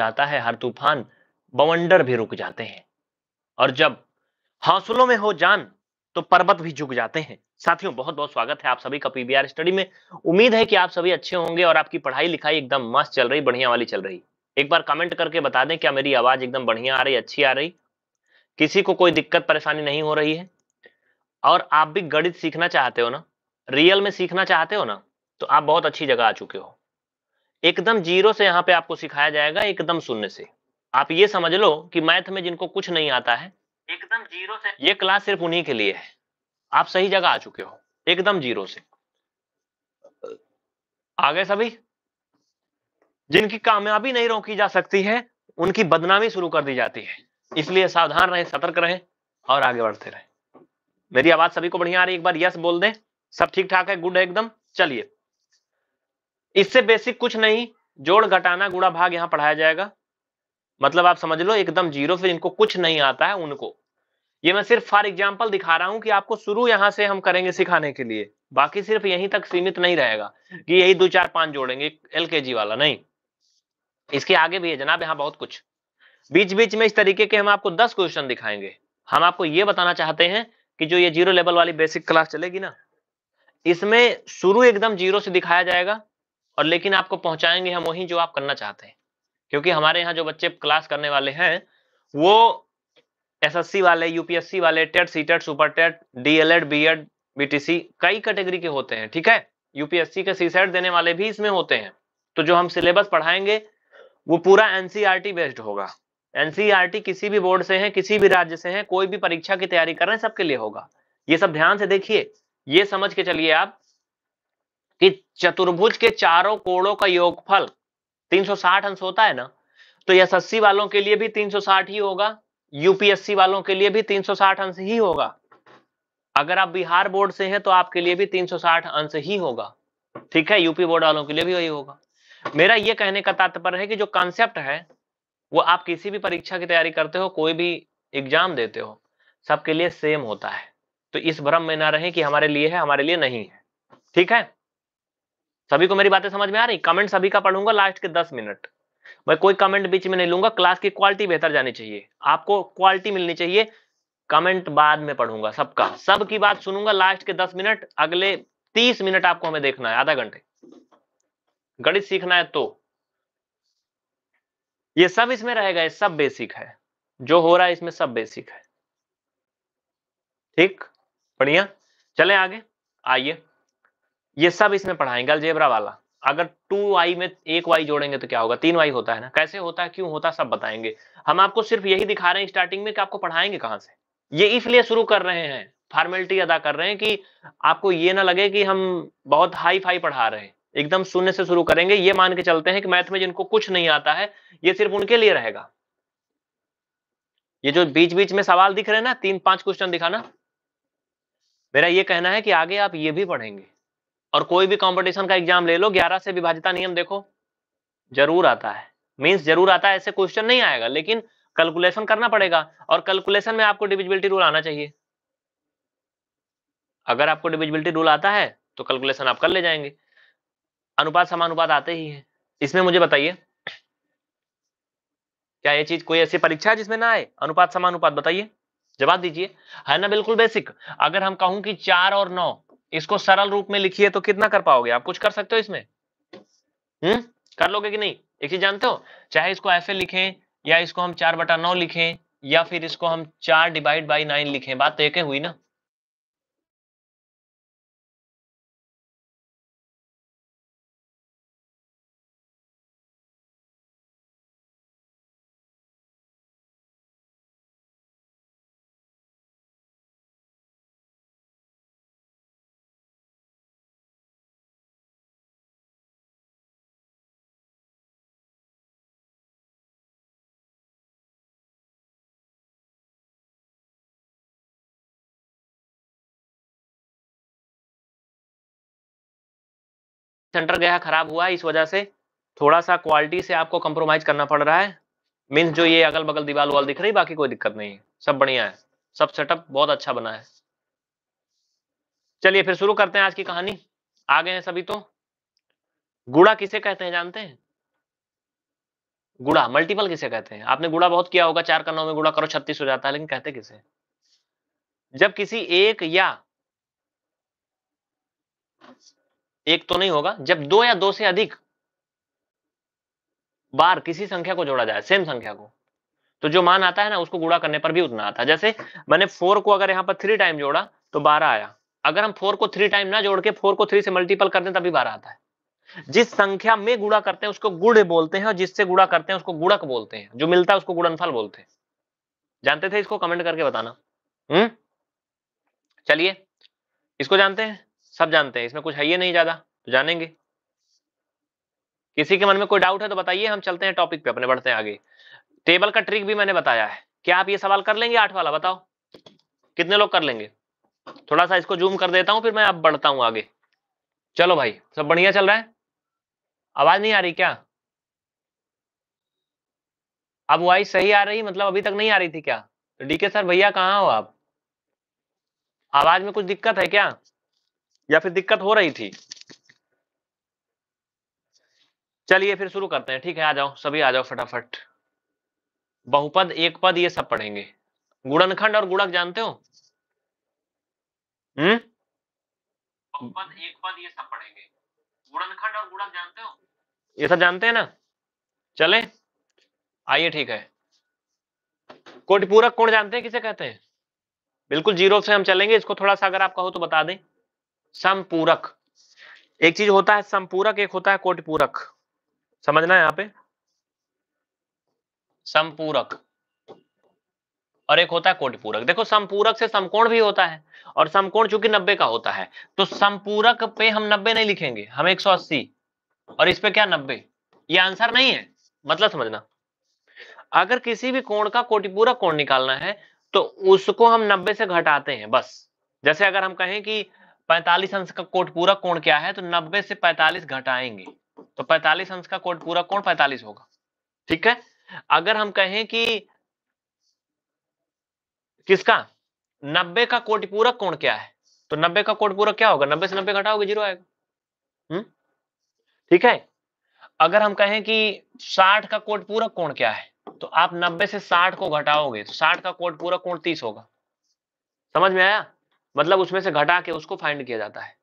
जाता है हर तूफान बवंडर भी रुक जाते हैं और जब हौसलों में हो जान तो पर्वत भी झुक जाते हैं साथियों बहुत बहुत स्वागत है आप सभी का पीबीआर स्टडी में उम्मीद है कि आप सभी अच्छे होंगे और आपकी पढ़ाई लिखाई एकदम मस्त चल रही बढ़िया वाली चल रही एक बार कमेंट करके बता दें क्या मेरी आवाज एकदम बढ़िया आ रही अच्छी आ रही किसी को कोई दिक्कत परेशानी नहीं हो रही है और आप भी गणित सीखना चाहते हो ना रियल में सीखना चाहते हो ना तो आप बहुत अच्छी जगह आ चुके हो एकदम जीरो से यहाँ पे आपको सिखाया जाएगा एकदम शून्य से आप ये समझ लो कि मैथ में जिनको कुछ नहीं आता है एकदम जीरो से ये क्लास सिर्फ उन्हीं के लिए है आप सही जगह आ चुके हो एकदम जीरो से आ गए सभी जिनकी कामयाबी नहीं रोकी जा सकती है उनकी बदनामी शुरू कर दी जाती है इसलिए सावधान रहें सतर्क रहें और आगे बढ़ते रहें मेरी आवाज सभी को बढ़िया आ रही है एक बार यस बोल दें सब ठीक ठाक है गुड है एकदम चलिए इससे बेसिक कुछ नहीं जोड़ घटाना गुणा भाग यहां पढ़ाया जाएगा मतलब आप समझ लो एकदम जीरो फिर इनको कुछ नहीं आता है उनको ये मैं सिर्फ फॉर एग्जाम्पल दिखा रहा हूं कि आपको शुरू यहां से हम करेंगे सिखाने के लिए बाकी सिर्फ यहीं तक सीमित नहीं रहेगा कि यही दो चार पांच जोड़ेंगे एल वाला नहीं इसके आगे भी है जनाब यहाँ बहुत कुछ बीच बीच में इस तरीके के हम आपको दस क्वेश्चन दिखाएंगे हम आपको ये बताना चाहते हैं कि जो ये जीरो लेवल वाली बेसिक क्लास चलेगी ना इसमें शुरू एकदम जीरो से दिखाया जाएगा और लेकिन आपको पहुंचाएंगे हम वही जो आप करना चाहते हैं क्योंकि हमारे यहाँ जो बच्चे क्लास करने वाले हैं वो एसएससी वाले यूपीएससी वाले TET C TET super TET DElEd BEd BTC कई कैटेगरी के होते हैं ठीक है यूपीएससी के सीसेट e देने वाले भी इसमें होते हैं तो जो हम सिलेबस पढ़ाएंगे वो पूरा एनसीईआरटी बेस्ड e होगा एनसीईआरटी e किसी भी बोर्ड से है किसी भी राज्य से है कोई भी परीक्षा की तैयारी कर रहे हैं सबके लिए होगा ये सब ध्यान से देखिए ये समझ के चलिए आप कि चतुर्भुज के चारों कोणों का योगफल 360 अंश होता है ना तो एसएससी वालों के लिए भी 360 ही होगा यूपीएससी वालों के लिए भी 360 अंश ही होगा अगर आप बिहार बोर्ड से हैं तो आपके लिए भी 360 अंश ही होगा ठीक है यूपी बोर्ड वालों के लिए भी वही होगा मेरा यह कहने का तात्पर्य है कि जो कॉन्सेप्ट है वो आप किसी भी परीक्षा की तैयारी करते हो कोई भी एग्जाम देते हो सबके लिए सेम होता है तो इस भ्रम में ना रहे कि हमारे लिए है हमारे लिए नहीं है ठीक है सभी को मेरी बातें समझ में आ रही कमेंट सभी का पढ़ूंगा लास्ट के दस मिनट मैं कोई कमेंट बीच में नहीं लूंगा क्लास की क्वालिटी बेहतर जानी चाहिए आपको क्वालिटी मिलनी चाहिए कमेंट बाद में पढ़ूंगा सबका सब की बात सुनूंगा लास्ट के दस मिनट अगले तीस मिनट आपको हमें देखना है आधा घंटे गणित सीखना है तो ये सब इसमें रहेगा ये सब बेसिक है जो हो रहा है इसमें सब बेसिक है ठीक बढ़िया चले आगे आइए ये सब इसमें पढ़ाएंगे अलजेबरा वाला अगर टू वाई में एक वाई जोड़ेंगे तो क्या होगा तीन वाई होता है ना कैसे होता है क्यों होता है सब बताएंगे हम आपको सिर्फ यही दिखा रहे हैं स्टार्टिंग में कि आपको पढ़ाएंगे कहाँ से ये इसलिए शुरू कर रहे हैं फॉर्मेलिटी अदा कर रहे हैं कि आपको ये ना लगे कि हम बहुत हाई फाई पढ़ा रहे हैं एकदम शून्य से शुरू करेंगे ये मान के चलते हैं कि मैथ में जिनको कुछ नहीं आता है ये सिर्फ उनके लिए रहेगा ये जो बीच बीच में सवाल दिख रहे हैं ना तीन पांच क्वेश्चन दिखाना मेरा ये कहना है कि आगे आप ये भी पढ़ेंगे और कोई भी कंपटीशन का एग्जाम ले लो ग्यारह से विभाजिता नियम देखो जरूर आता है मीन्स जरूर आता है ऐसे क्वेश्चन नहीं आएगा लेकिन कैलकुलेशन करना पड़ेगा और कैलकुलेशन में आपको डिविजिबिलिटी रूल आना चाहिए अगर आपको डिविजिबिलिटी रूल आता है तो कैलकुलेशन आप कर ले जाएंगे अनुपात समानुपात आते ही है इसमें मुझे बताइए क्या ये चीज कोई ऐसी परीक्षा है जिसमें ना आए अनुपात समानुपात बताइए जवाब दीजिए है ना बिल्कुल बेसिक अगर हम कहूं कि चार और नौ इसको सरल रूप में लिखिए तो कितना कर पाओगे आप कुछ कर सकते हो इसमें हम्म कर लोगे कि नहीं एक चीज जानते हो चाहे इसको ऐसे लिखें या इसको हम चार बटा नौ लिखें या फिर इसको हम चार डिवाइड बाई नाइन लिखें बात तो एक हुई ना सेंटर गया खराब हुआ है इस वजह से थोड़ा सा क्वालिटी से आपको कंप्रोमाइज करना पड़ रहा है मीन्स जो ये अगल बगल दीवार वाल दिख रही बाकी कोई दिक्कत नहीं है सब बढ़िया है सब सेटअप बहुत अच्छा बना है चलिए फिर शुरू करते हैं आज की कहानी आ गए हैं सभी तो गुड़ा किसे कहते हैं जानते हैं गुड़ा मल्टीपल किसे कहते हैं आपने गुड़ा बहुत किया होगा चार का में गुड़ा करो छत्तीस हो जाता है लेकिन कहते किसे जब किसी एक या एक तो नहीं होगा जब दो या दो से अधिक बार किसी संख्या को जोड़ा जाए सेम संख्या को तो जो मान आता है ना उसको गुणा करने पर भी उतना आता है जैसे मैंने फोर को अगर यहां पर थ्री टाइम जोड़ा तो बारह आया अगर हम फोर को थ्री टाइम ना जोड़ के फोर को थ्री से मल्टीपल कर दें तभी बारह आता है जिस संख्या में गुड़ा करते हैं उसको गुड़ बोलते हैं और जिससे गुड़ा करते हैं उसको गुड़क बोलते हैं जो मिलता है उसको गुड़नफल बोलते हैं जानते थे इसको कमेंट करके बताना हम्म चलिए इसको जानते हैं सब जानते हैं इसमें कुछ है ये नहीं ज्यादा तो जानेंगे किसी के मन में कोई डाउट है तो बताइए हम चलते हैं टॉपिक पे अपने बढ़ते हैं आगे टेबल का ट्रिक भी मैंने बताया है क्या आप ये सवाल कर लेंगे आठ वाला बताओ कितने लोग कर लेंगे थोड़ा सा इसको जूम कर देता हूं फिर मैं अब बढ़ता हूं आगे चलो भाई सब बढ़िया चल रहा है आवाज नहीं आ रही क्या अब वॉइस सही आ रही मतलब अभी तक नहीं आ रही थी क्या डीके तो सर भैया कहाँ हो आप आवाज में कुछ दिक्कत है क्या या फिर दिक्कत हो रही थी चलिए फिर शुरू करते हैं ठीक है आ जाओ सभी आ जाओ फटाफट बहुपद एक पद ये सब पढ़ेंगे गुणनखंड और गुणक जानते हो हम्म बहुपद एक पद ये सब पढ़ेंगे गुणनखंड और गुणक जानते हो ये सब जानते हैं ना चले आइए ठीक है कोटिपूरक कोण जानते हैं किसे कहते हैं बिल्कुल जीरो से हम चलेंगे इसको थोड़ा सा अगर आप कहो तो बता दें संपूरक एक चीज होता है संपूरक एक होता है कोटपूरक समझना है यहां पे संपूरक और एक होता है कोटपूरक देखो संपूरक से समकोण भी होता है और समकोण चूंकि नब्बे का होता है तो संपूरक पे हम नब्बे नहीं लिखेंगे हम 180 और इस पे क्या नब्बे ये आंसर नहीं है मतलब समझना अगर किसी भी कोण का कोटिपूरक कोण निकालना है तो उसको हम नब्बे से घटाते हैं बस जैसे अगर हम कहें कि पैंतालीस अंश का कोट पूरा कोण क्या है तो नब्बे से पैंतालीस घटाएंगे तो पैंतालीस अंश का कोट पूरा कोण पैंतालीस होगा ठीक है अगर हम कहें कि किसका नब्बे का कोट पूरा कोण क्या है तो नब्बे का कोट पूरा क्या होगा नब्बे से नब्बे घटाओगे जीरो आएगा हम्म ठीक है अगर हम कहें कि साठ का कोट पूरा कोण क्या है तो आप नब्बे से साठ को घटाओगे तो साठ का कोट पूरा कोण तीस होगा समझ में आया मतलब उसमें से घटा के उसको फाइंड किया जाता है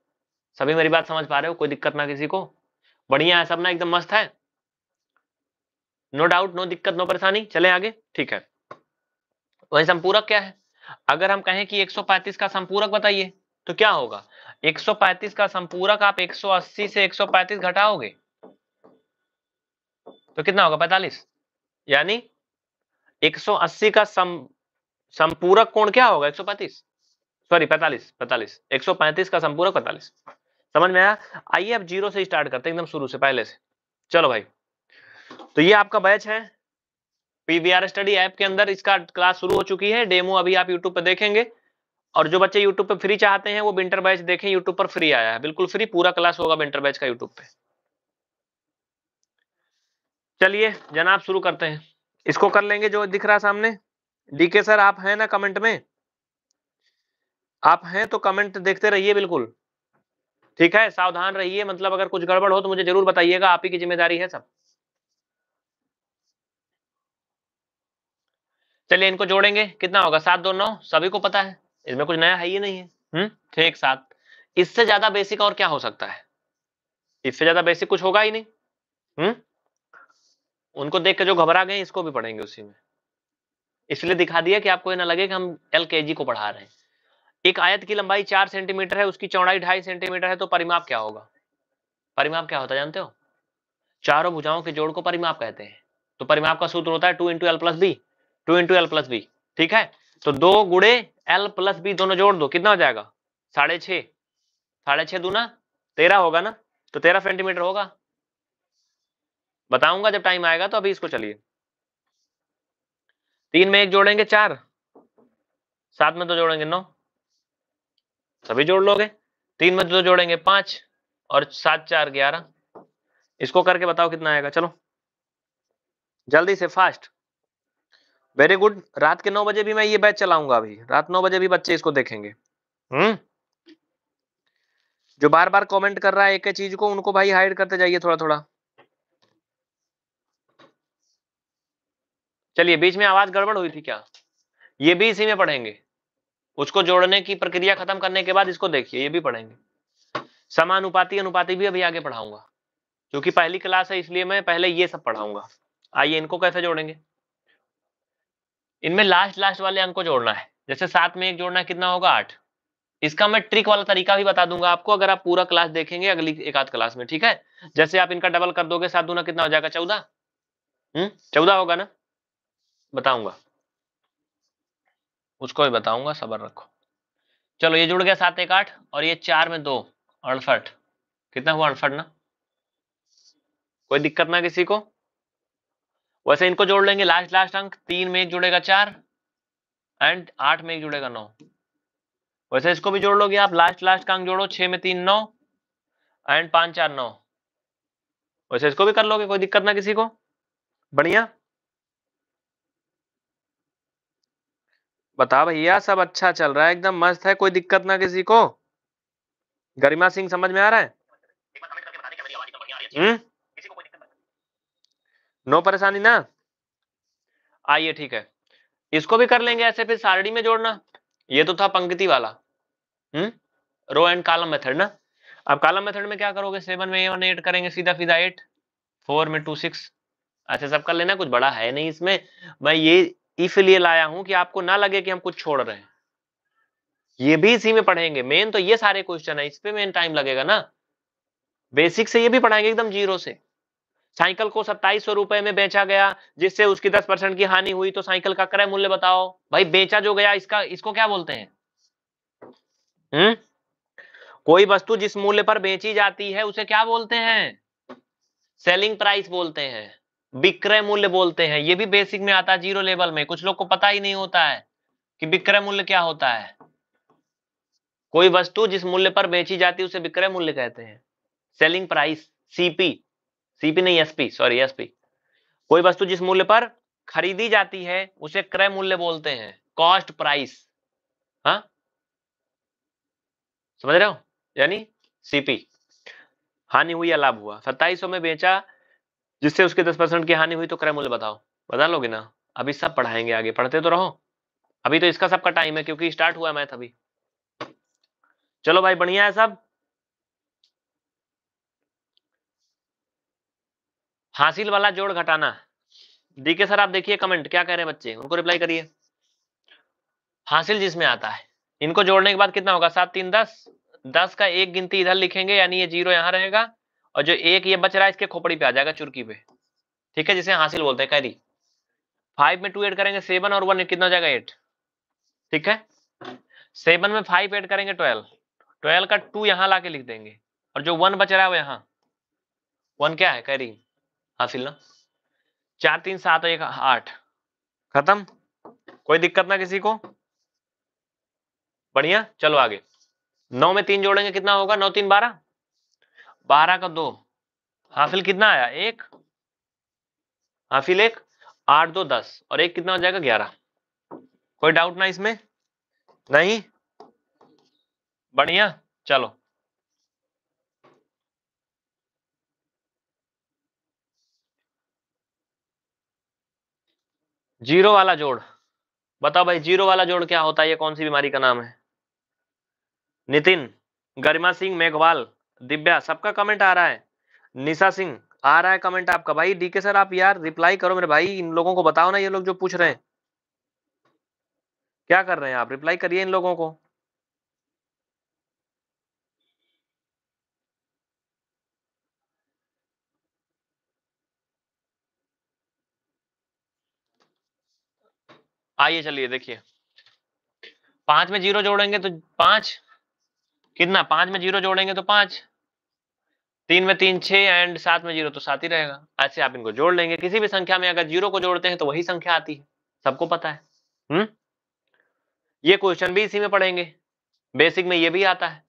सभी मेरी बात समझ पा रहे हो कोई दिक्कत ना किसी को बढ़िया है सब ना एकदम मस्त है नो डाउट नो दिक्कत नो परेशानी चले आगे ठीक है वही संपूरक क्या है अगर हम कहें कि 135 का संपूरक बताइए तो क्या होगा 135 का संपूरक आप 180 से 135 घटाओगे तो कितना होगा 45 यानी 180 का सम संपूरक कोण क्या होगा सॉरी पैंतालीस पैंतालीस एक सौ पैंतीस का संपूरक पैंतालीस समझ में आया आइए अब जीरो से स्टार्ट करते हैं एकदम शुरू से पहले से चलो भाई तो ये आपका बैच है पीवीआर स्टडी ऐप के अंदर इसका क्लास शुरू हो चुकी है डेमो अभी आप यूट्यूब पर देखेंगे और जो बच्चे यूट्यूब पे फ्री चाहते हैं वो विंटर बैच देखें यूट्यूब पर फ्री आया है बिल्कुल फ्री पूरा क्लास होगा विंटर बैच का यूट्यूब पे चलिए जनाब शुरू करते हैं इसको कर लेंगे जो दिख रहा सामने डीके सर आप हैं ना कमेंट में आप हैं तो कमेंट देखते रहिए बिल्कुल ठीक है सावधान रहिए मतलब अगर कुछ गड़बड़ हो तो मुझे जरूर बताइएगा आप ही की जिम्मेदारी है सब चलिए इनको जोड़ेंगे कितना होगा सात दो नौ सभी को पता है इसमें कुछ नया है ही नहीं है हम्म ठीक सात इससे ज्यादा बेसिक और क्या हो सकता है इससे ज्यादा बेसिक कुछ होगा ही नहीं हम्म उनको देख के जो घबरा गए इसको भी पढ़ेंगे उसी में इसलिए दिखा दिया कि आपको ये ना लगे कि हम एल को पढ़ा रहे हैं एक आयत की लंबाई चार सेंटीमीटर है उसकी चौड़ाई ढाई सेंटीमीटर है तो परिमाप क्या होगा परिमाप क्या होता है जानते हो चारों भुजाओं के जोड़ को परिमाप कहते हैं तो परिमाप का सूत्र होता है two into L plus B two into L plus B ठीक है तो दो गुड़े एल प्लस बी दोनों जोड़ दो कितना हो जाएगा साढ़े छे साढ़े छे दूना तेरह होगा ना तो तेरह सेंटीमीटर होगा बताऊंगा जब टाइम आएगा तो अभी इसको चलिए तीन में एक जोड़ेंगे चार सात में दो तो जोड़ेंगे नौ सभी जोड़ लोगे तीन में दो तो जोड़ेंगे पांच और सात चार ग्यारह इसको करके बताओ कितना आएगा चलो जल्दी से फास्ट वेरी गुड रात के नौ बजे भी मैं ये बैच चलाऊंगा अभी रात नौ बजे भी बच्चे इसको देखेंगे हम्म जो बार बार कमेंट कर रहा है एक चीज को उनको भाई हाइड करते जाइए थोड़ा थोड़ा चलिए बीच में आवाज गड़बड़ हुई थी क्या ये भी इसी में पढ़ेंगे उसको जोड़ने की प्रक्रिया खत्म करने के बाद इसको देखिए ये भी पढ़ेंगे समानुपाती अनुपाति भी अभी आगे पढ़ाऊंगा क्योंकि पहली क्लास है इसलिए मैं पहले ये सब पढ़ाऊंगा आइए इनको कैसे जोड़ेंगे इनमें लास्ट लास्ट वाले अंक को जोड़ना है जैसे सात में एक जोड़ना कितना होगा आठ इसका मैं ट्रिक वाला तरीका भी बता दूंगा आपको अगर आप पूरा क्लास देखेंगे अगली एक आध क्लास में ठीक है जैसे आप इनका डबल कर दोगे सात दूना कितना हो जाएगा चौदह हम्म, चौदह होगा ना बताऊंगा उसको भी बताऊंगा सबर रखो चलो ये जुड़ गया सात एक आठ और ये चार में दो अड़सठ कितना हुआ अड़सठ ना कोई दिक्कत ना किसी को वैसे इनको जोड़ लेंगे लास्ट लास्ट अंक तीन में एक जुड़ेगा चार एंड आठ में एक जुड़ेगा नौ वैसे इसको भी जोड़ लोगे आप लास्ट लास्ट का अंक जोड़ो छह में तीन नौ एंड पांच चार नौ वैसे इसको भी कर लोगे कोई दिक्कत ना किसी को बढ़िया बता भैया सब अच्छा चल रहा है एकदम मस्त है कोई दिक्कत ना किसी को गरिमा सिंह समझ में आ रहा है हम्म नो परेशानी ना आइए ठीक है इसको भी कर लेंगे ऐसे फिर सारणी में जोड़ना ये तो था पंक्ति वाला हम्म रो एंड कालम मेथड ना अब कालम मेथड में क्या करोगे सेवन में वन एट करेंगे सीधा सीधा एट फोर में टू सिक्स ऐसे सब कर लेना कुछ बड़ा है नहीं इसमें मैं ये इसलिए लाया हूं कि आपको ना लगे कि हम कुछ छोड़ रहे हैं ये भी इसी में पढ़ेंगे मेन तो ये सारे क्वेश्चन है इस पे मेन टाइम लगेगा ना बेसिक से ये भी पढ़ाएंगे एकदम जीरो से साइकिल को सत्ताईस सौ रुपए में बेचा गया जिससे उसकी दस परसेंट की हानि हुई तो साइकिल का क्रय मूल्य बताओ भाई बेचा जो गया इसका इसको क्या बोलते हैं हम्म कोई वस्तु जिस मूल्य पर बेची जाती है उसे क्या बोलते हैं सेलिंग प्राइस बोलते हैं विक्रय मूल्य बोलते हैं ये भी बेसिक में आता है जीरो लेवल में कुछ लोग को पता ही नहीं होता है कि विक्रय मूल्य क्या होता है कोई वस्तु जिस मूल्य पर बेची जाती है उसे विक्रय मूल्य कहते हैं सेलिंग प्राइस सीपी सीपी नहीं एसपी सॉरी एसपी कोई वस्तु जिस मूल्य पर खरीदी जाती है उसे क्रय मूल्य बोलते हैं कॉस्ट प्राइस हा? समझ रहे हो यानी सीपी हानि हुई या लाभ हुआ सत्ताईस में बेचा जिससे उसके दस परसेंट की हानि हुई तो क्रय मूल्य बताओ बता लोगे ना अभी सब पढ़ाएंगे आगे पढ़ते तो रहो अभी तो इसका सबका टाइम है क्योंकि स्टार्ट हुआ मैथ अभी चलो भाई बढ़िया है सब हासिल वाला जोड़ घटाना डीके सर आप देखिए कमेंट क्या कह रहे हैं बच्चे उनको रिप्लाई करिए हासिल जिसमें आता है इनको जोड़ने के बाद कितना होगा सात तीन दस दस का एक गिनती इधर लिखेंगे यानी ये जीरो यहां रहेगा और जो एक ये बच रहा है इसके खोपड़ी पे आ जाएगा चुरकी पे ठीक है जिसे हासिल बोलते हैं कैरी फाइव में टू एड करेंगे सेवन और वन कितना हो जाएगा एट ठीक है सेवन में फाइव एड करेंगे ट्वेल्व ट्वेल्व का टू यहाँ ला लिख देंगे और जो वन बच रहा है वो यहाँ वन क्या है कैरी हासिल ना चार तीन सात एक आठ खत्म कोई दिक्कत ना किसी को बढ़िया चलो आगे नौ में तीन जोड़ेंगे कितना होगा नौ तीन बारह बारह का दो हाफिल कितना आया एक हाफिल एक आठ दो दस और एक कितना हो जाएगा ग्यारह कोई डाउट ना इसमें नहीं बढ़िया चलो जीरो वाला जोड़ बताओ भाई जीरो वाला जोड़ क्या होता है ये कौन सी बीमारी का नाम है नितिन गरिमा सिंह मेघवाल दिव्या सबका कमेंट आ रहा है निशा सिंह आ रहा है कमेंट आपका भाई डीके सर आप यार रिप्लाई करो मेरे भाई इन लोगों को बताओ ना ये लोग जो पूछ रहे हैं क्या कर रहे हैं आप रिप्लाई करिए इन लोगों को आइए चलिए देखिए पांच में जीरो जोड़ेंगे तो पांच कितना पांच में जीरो जोड़ेंगे तो पांच तीन में तीन छह एंड सात में जीरो तो सात ही रहेगा ऐसे आप इनको जोड़ लेंगे किसी भी संख्या में अगर जीरो को जोड़ते हैं तो वही संख्या आती है सबको पता है हम्म ये क्वेश्चन भी इसी में पढ़ेंगे बेसिक में ये भी आता है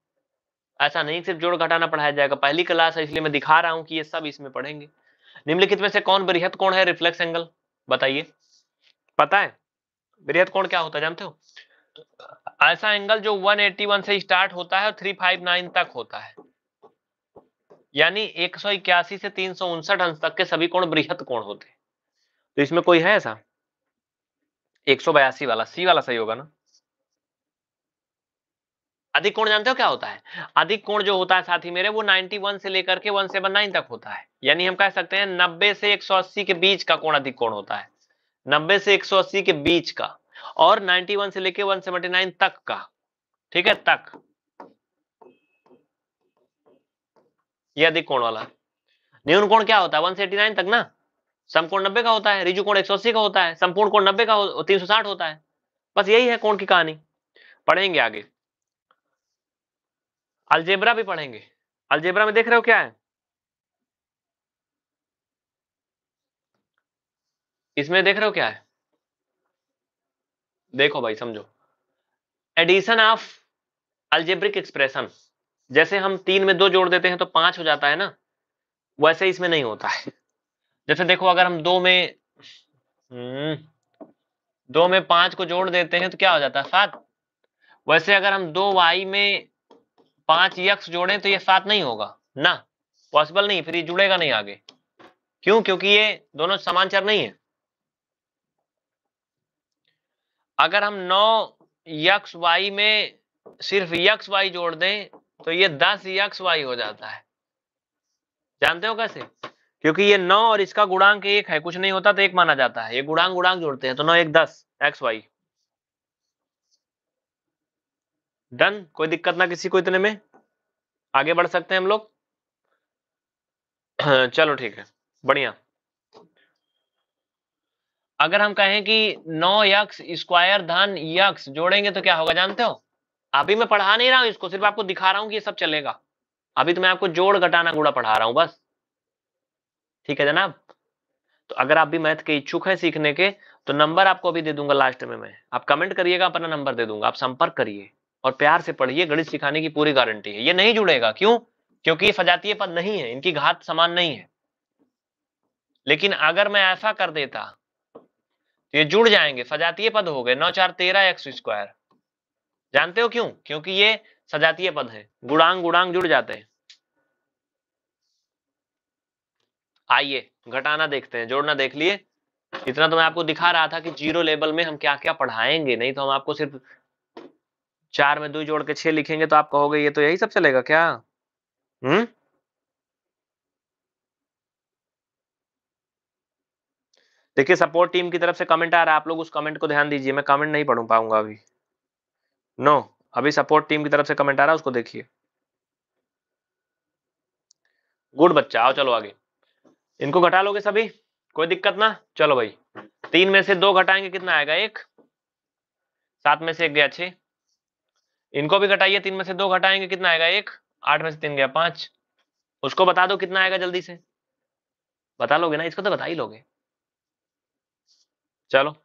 ऐसा नहीं सिर्फ जोड़ घटाना पढ़ाया जाएगा पहली क्लास है इसलिए मैं दिखा रहा हूँ कि ये सब इसमें पढ़ेंगे निम्नलिखित में से कौन बृहत कोण है रिफ्लेक्स एंगल बताइए पता है बृहत कोण क्या होता है जानते हो ऐसा एंगल जो 181 से स्टार्ट होता है और 359 तक होता है यानी एक से तीन अंश तक के सभी कोण बृहत कोण होते तो इसमें कोई है ऐसा एक वाला सी वाला सही होगा ना अधिक कोण जानते हो क्या होता है अधिक कोण जो होता है साथी मेरे वो 91 से लेकर के 179 तक होता है यानी हम कह सकते हैं 90 से 180 के बीच का कोण अधिक कोण होता है 90 से 180 के बीच का और 91 से लेकर 179 तक का ठीक है तक ये अधिक कोण वाला न्यून कोण क्या होता है 189 तक ना समकोण 90 का होता है रिजु कोण 180 का होता है संपूर्ण कोण 90 का हो, 360 होता है बस यही है कोण की कहानी पढ़ेंगे आगे अलजेब्रा भी पढ़ेंगे अलजेब्रा में देख रहे हो क्या है इसमें देख रहे हो क्या है देखो भाई समझो एडिशन ऑफ अल्जेब्रिक एक्सप्रेशन जैसे हम तीन में दो जोड़ देते हैं तो पांच हो जाता है ना वैसे इसमें नहीं होता है जैसे देखो अगर हम दो में हम्म, दो में पांच को जोड़ देते हैं तो क्या हो जाता है सात वैसे अगर हम दो वाई में पांच यक्स जोड़े तो ये सात नहीं होगा ना पॉसिबल नहीं फिर ये जुड़ेगा नहीं आगे क्यों क्योंकि ये दोनों चर नहीं है अगर हम नौ यक्स वाई में सिर्फ यक्स वाई जोड़ दें तो ये दस यक्स वाई हो जाता है जानते हो कैसे क्योंकि ये नौ और इसका गुणांक एक है कुछ नहीं होता तो एक माना जाता है ये गुणांक गुणांक जोड़ते हैं तो नौ एक दस एक्स वाई डन कोई दिक्कत ना किसी को इतने में आगे बढ़ सकते हैं हम लोग चलो ठीक है बढ़िया अगर हम कहें कि नौ यक्स स्क्वायर धन यक्स जोड़ेंगे तो क्या होगा जानते हो अभी मैं पढ़ा नहीं रहा हूं इसको सिर्फ आपको दिखा रहा हूं कि ये सब चलेगा अभी तो मैं आपको जोड़ घटाना गुड़ा पढ़ा रहा हूं बस ठीक है जनाब तो अगर आप भी मैथ के इच्छुक हैं सीखने के तो नंबर आपको अभी दे दूंगा लास्ट में मैं आप कमेंट करिएगा अपना नंबर दे दूंगा आप संपर्क करिए और प्यार से पढ़िए गणित सिखाने की पूरी गारंटी है ये नहीं जुड़ेगा क्यों क्योंकि ये सजातीय पद नहीं है इनकी घात समान नहीं है लेकिन अगर मैं ऐसा कर देता तो ये जुड़ जाएंगे सजातीय पद हो गए नौ चार तेरह एक्स स्क्वायर जानते हो क्यों क्योंकि ये सजातीय पद है गुणांग गुणांग जुड़ जाते हैं आइए घटाना देखते हैं जोड़ना देख लिए इतना तो मैं आपको दिखा रहा था कि जीरो लेवल में हम क्या क्या पढ़ाएंगे नहीं तो हम आपको सिर्फ चार में दो जोड़ के छह लिखेंगे तो आप कहोगे ये तो यही सब चलेगा क्या हम्म देखिए सपोर्ट टीम की तरफ से कमेंट आ रहा है आप लोग उस कमेंट को ध्यान दीजिए मैं कमेंट नहीं पढ़ पाऊंगा अभी नो no, अभी सपोर्ट टीम की तरफ से कमेंट आ रहा है उसको देखिए गुड बच्चा आओ चलो आगे इनको घटा लोगे सभी कोई दिक्कत ना चलो भाई तीन में से दो घटाएंगे कितना आएगा एक सात में से एक गया छ इनको भी घटाइए तीन में से दो घटाएंगे कितना आएगा एक आठ में से तीन गया पांच उसको बता दो कितना आएगा जल्दी से बता लोगे ना इसको तो बता ही लोगे चलो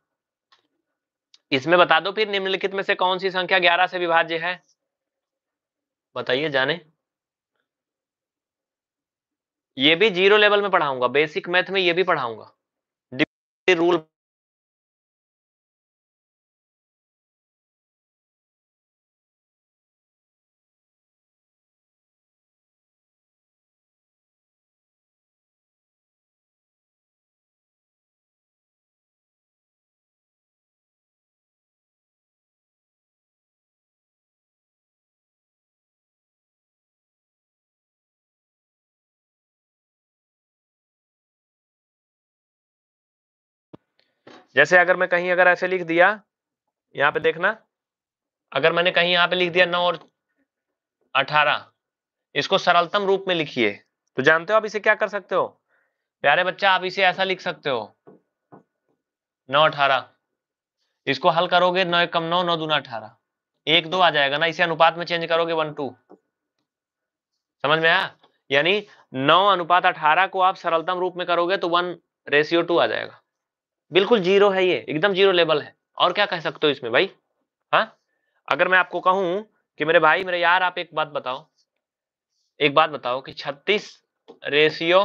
इसमें बता दो फिर निम्नलिखित में से कौन सी संख्या ग्यारह से विभाज्य है बताइए जाने ये भी जीरो लेवल में पढ़ाऊंगा बेसिक मैथ में ये भी पढ़ाऊंगा रूल जैसे अगर मैं कहीं अगर ऐसे लिख दिया यहाँ पे देखना अगर मैंने कहीं यहाँ पे लिख दिया नौ और अठारह इसको सरलतम रूप में लिखिए तो जानते हो आप इसे क्या कर सकते हो प्यारे बच्चा आप इसे ऐसा लिख सकते हो नौ अठारह इसको हल करोगे नौ कम नौ नौ दूना अठारह एक दो आ जाएगा ना इसे अनुपात में चेंज करोगे वन टू समझ में आया यानी नौ अनुपात अठारह को आप सरलतम रूप में करोगे तो वन रेशियो टू आ जाएगा बिल्कुल जीरो है ये एकदम जीरो लेवल है और क्या कह सकते हो इसमें भाई हाँ अगर मैं आपको कहूं कि मेरे भाई मेरे यार आप एक बात बताओ एक बात बताओ कि 36 रेशियो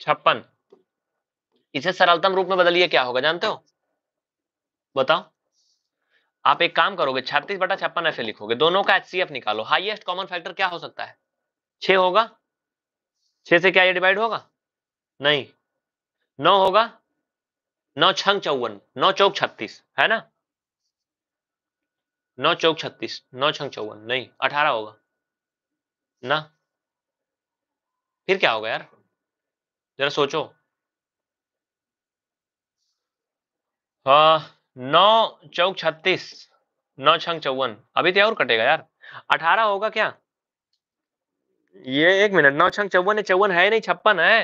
छप्पन इसे सरलतम रूप में बदलिए क्या होगा जानते हो बताओ आप एक काम करोगे छत्तीस बटा छप्पन ऐसे लिखोगे दोनों का एचसीएफ निकालो हाईएस्ट कॉमन फैक्टर क्या हो सकता है छे होगा छ से क्या ये डिवाइड होगा नहीं नौ होगा नौ छंग चौवन नौ चौक छत्तीस है ना नौ चौक छत्तीस नौ छंग चौवन नहीं अठारह होगा ना फिर क्या होगा यार जरा सोचो हाँ नौ चौक छत्तीस नौ छंग चौवन अभी तो और कटेगा यार अठारह होगा क्या ये एक मिनट नौ छंग चौवन है चौवन है नहीं छप्पन है